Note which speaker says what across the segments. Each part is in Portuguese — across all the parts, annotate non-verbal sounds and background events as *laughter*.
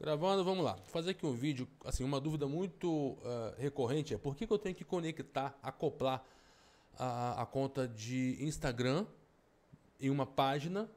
Speaker 1: Gravando, vamos lá. Vou fazer aqui um vídeo, assim, uma dúvida muito uh, recorrente é por que, que, eu tenho que conectar, acoplar a, a, conta de Instagram em uma página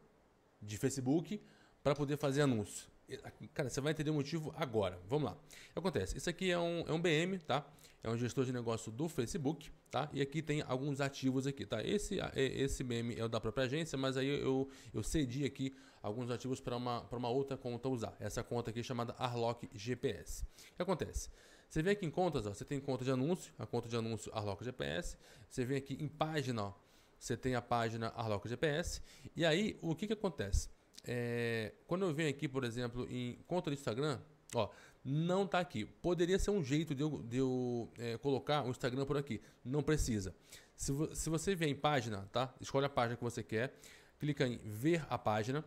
Speaker 1: de Facebook para poder fazer anúncios. Ah, cara, você vai entender o motivo agora. Vamos lá. Acontece. Isso aqui é um, é um BM, tá? É um gestor de negócio do Facebook, tá? E aqui tem alguns ativos aqui, tá? Esse, esse BM é o da própria agência, mas aí eu, eu cedi aqui alguns ativos para uma, uma outra conta usar. Essa conta aqui chamada Arlock GPS. O que acontece? Você vem aqui em contas, ó, você tem conta de anúncio, a conta de anúncio Arlock GPS. Você vem aqui em página, ó, você tem a página Arlock GPS. E aí, o que, que acontece? É, quando eu venho aqui, por exemplo, em conta do Instagram, ó, não tá aqui. Poderia ser um jeito de eu, de eu é, colocar o Instagram por aqui. Não precisa. Se, vo, se você vier em página, tá? Escolhe a página que você quer, clica em ver a página.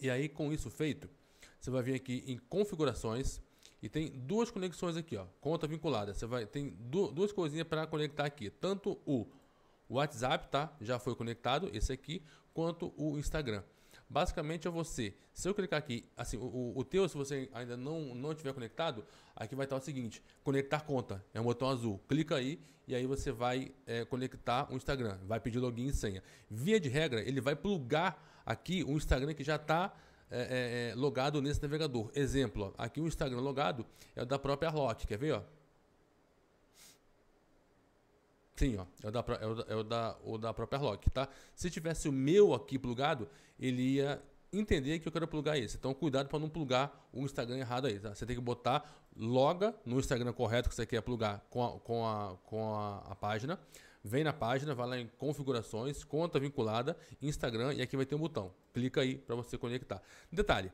Speaker 1: E aí, com isso feito, você vai vir aqui em configurações e tem duas conexões aqui, ó. Conta vinculada. Você vai tem du duas coisinhas para conectar aqui, tanto o WhatsApp, tá? Já foi conectado esse aqui, quanto o Instagram. Basicamente é você. Se eu clicar aqui, assim, o, o teu, se você ainda não, não tiver conectado, aqui vai estar o seguinte: conectar conta. É um botão azul. Clica aí e aí você vai é, conectar o Instagram. Vai pedir login e senha. Via de regra, ele vai plugar aqui o Instagram que já está. É, é, é, logado nesse navegador. Exemplo, ó, aqui o Instagram logado é o da própria Arlock. Quer ver? Ó? Sim, ó, é o da, é o, é o da, o da própria Lock, tá? Se tivesse o meu aqui plugado, ele ia entender que eu quero plugar esse. Então, cuidado para não plugar o Instagram errado aí, tá? Você tem que botar loga no Instagram correto que você quer plugar com a, com a, com a, a página. Vem na página, vai lá em configurações, conta vinculada, Instagram e aqui vai ter um botão. Clica aí para você conectar. Detalhe,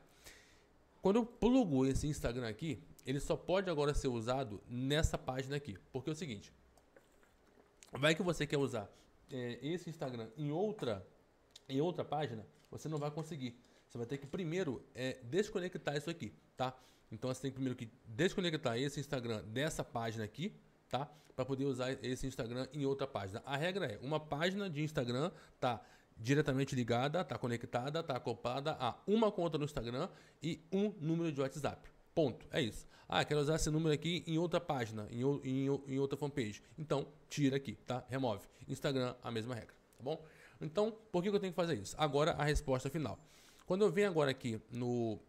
Speaker 1: quando eu plugo esse Instagram aqui, ele só pode agora ser usado nessa página aqui. Porque é o seguinte, Vai que você quer usar é, esse Instagram em outra, em outra página, você não vai conseguir. Você vai ter que primeiro é, desconectar isso aqui, tá? Então você tem primeiro que desconectar esse Instagram dessa página aqui, tá? Para poder usar esse Instagram em outra página. A regra é, uma página de Instagram tá diretamente ligada, tá conectada, tá acoplada a uma conta no Instagram e um número de WhatsApp. Ponto. É isso. Ah, quero usar esse número aqui em outra página, em, em, em outra fanpage. Então, tira aqui, tá? Remove. Instagram, a mesma regra, tá bom? Então, por que eu tenho que fazer isso? Agora, a resposta final. Quando eu venho agora aqui no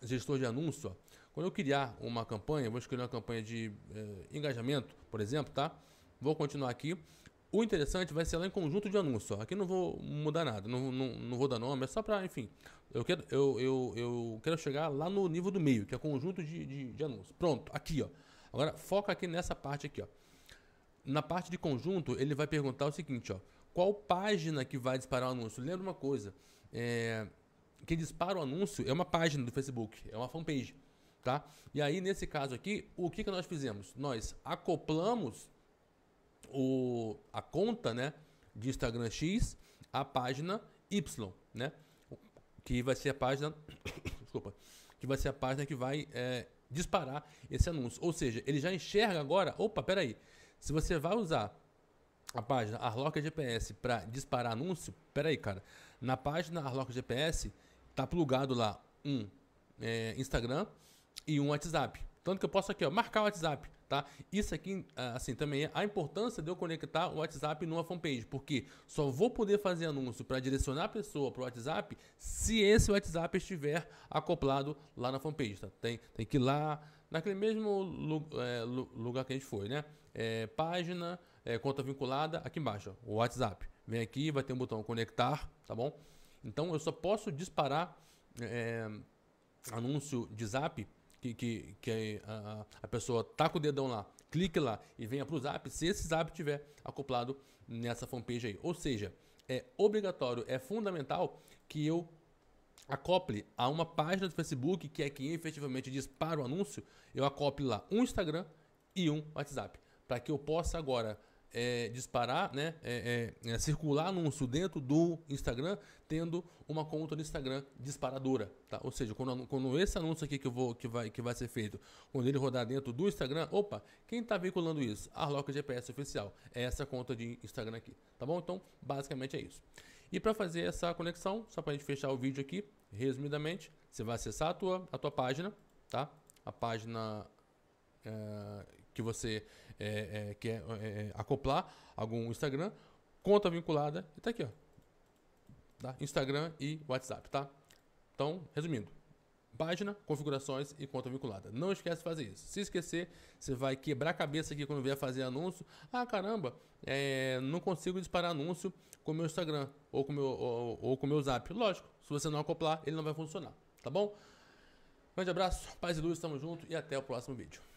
Speaker 1: gestor de anúncio, ó, quando eu criar uma campanha, vou escolher uma campanha de eh, engajamento, por exemplo, tá? Vou continuar aqui. O interessante vai ser lá em conjunto de anúncios. Aqui não vou mudar nada, não, não, não vou dar nome, é só para, enfim. Eu quero, eu, eu, eu quero chegar lá no nível do meio, que é conjunto de, de, de anúncios. Pronto, aqui, ó. Agora foca aqui nessa parte aqui, ó. Na parte de conjunto, ele vai perguntar o seguinte, ó. Qual página que vai disparar o anúncio? Lembra uma coisa, é, quem dispara o anúncio é uma página do Facebook, é uma fanpage, tá? E aí, nesse caso aqui, o que, que nós fizemos? Nós acoplamos o, a conta né, de Instagram X à página Y, né? Que vai ser a página. *coughs* desculpa. Que vai ser a página que vai é, disparar esse anúncio. Ou seja, ele já enxerga agora. Opa, peraí. Se você vai usar a página Arloca GPS para disparar anúncio, peraí, cara. Na página Arloca GPS tá plugado lá um é, Instagram e um WhatsApp. Tanto que eu posso aqui, ó, marcar o WhatsApp tá? Isso aqui, ah, assim, também é a importância de eu conectar o WhatsApp numa fanpage, porque só vou poder fazer anúncio para direcionar a pessoa para o WhatsApp se esse WhatsApp estiver acoplado lá na fanpage, tá? Tem, tem que ir lá, naquele mesmo é, lugar que a gente foi, né? É, página, é, conta vinculada, aqui embaixo, o WhatsApp. Vem aqui, vai ter um botão conectar, tá bom? Então eu só posso disparar é, anúncio de zap que, que, que a, a pessoa tá com o dedão lá, clique lá e venha para o Zap, se esse Zap tiver acoplado nessa fanpage aí. Ou seja, é obrigatório, é fundamental que eu acople a uma página do Facebook, que é quem efetivamente dispara o anúncio, eu acople lá um Instagram e um WhatsApp, para que eu possa agora é, disparar, né, é, é, é, circular anúncio dentro do Instagram, tendo uma conta no Instagram disparadora, tá? Ou seja, quando, quando esse anúncio aqui que, vou, que, vai, que vai ser feito, quando ele rodar dentro do Instagram, opa, quem está veiculando isso? A Arlock GPS Oficial, é essa conta de Instagram aqui, tá bom? Então, basicamente é isso. E para fazer essa conexão, só para a gente fechar o vídeo aqui, resumidamente, você vai acessar a tua, a tua página, tá? A página é, que você é, é, quer é, acoplar algum Instagram, conta vinculada e tá aqui, ó. Tá? Instagram e WhatsApp, tá? Então, resumindo, página, configurações e conta vinculada. Não esquece de fazer isso. Se esquecer, você vai quebrar a cabeça aqui quando vier fazer anúncio. Ah, caramba, é, não consigo disparar anúncio com o meu Instagram ou com meu, ou, ou com o meu Zap. Lógico, se você não acoplar, ele não vai funcionar, tá bom? Grande abraço, paz e luz, tamo junto e até o próximo vídeo.